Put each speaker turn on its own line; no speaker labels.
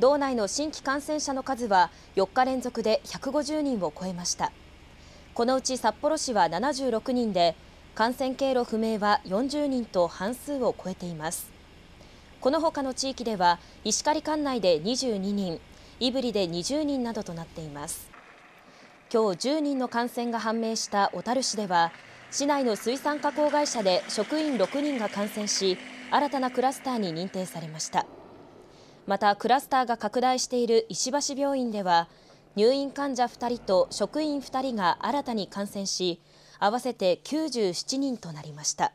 道内の新規感染者の数は4日連続で150人を超えましたこのうち札幌市は76人で感染経路不明は40人と半数を超えていますこの他の地域では石狩管内で22人胆振で20人などとなっています今日10人の感染が判明した小樽市では市内の水産加工会社で職員6人が感染し新たなクラスターに認定されました。またクラスターが拡大している石橋病院では入院患者2人と職員2人が新たに感染し合わせて97人となりました。